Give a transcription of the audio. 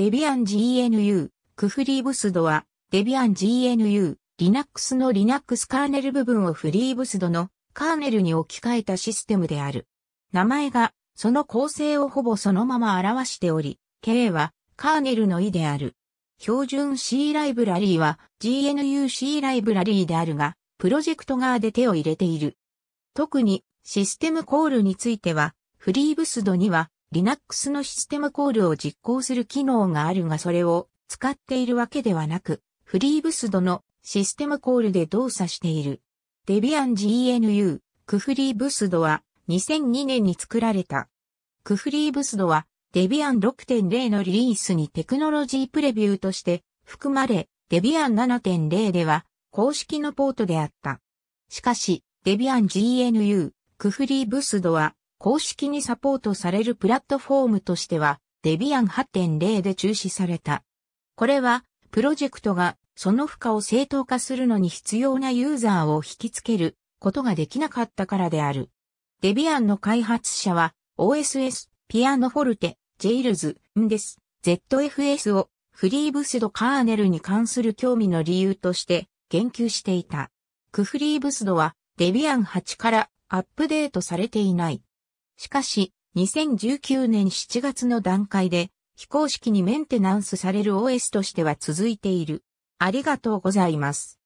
デビアン GNU、クフリーブスドは、デビアン GNU、Linux の Linux カーネル部分をフリーブスドのカーネルに置き換えたシステムである。名前が、その構成をほぼそのまま表しており、K はカーネルの意である。標準 C ライブラリーは GNUC ライブラリーであるが、プロジェクト側で手を入れている。特にシステムコールについては、フリーブスドには Linux のシステムコールを実行する機能があるがそれを使っているわけではなく、FreeBSD のシステムコールで動作している。Debian GNU、クフリーブスドは2002年に作られた。クフリーブスドは Debian 6.0のリリースにテクノロジープレビューとして含まれ、Debian 7.0では公式のポートであった。しかし、Debian GNU、クフリーブスドは公式にサポートされるプラットフォームとしては、デビアン8.0で中止された。これは、プロジェクトがその負荷を正当化するのに必要なユーザーを引きつけることができなかったからである。デビアンの開発者は OSS、ピアノフォルテ、ジェイルズ、んです。ZFS をフリーブスドカーネルに関する興味の理由として言及していた。クフリーブスドはデビアン8からアップデートされていない。しかし、2019年7月の段階で、非公式にメンテナンスされる OS としては続いている。ありがとうございます。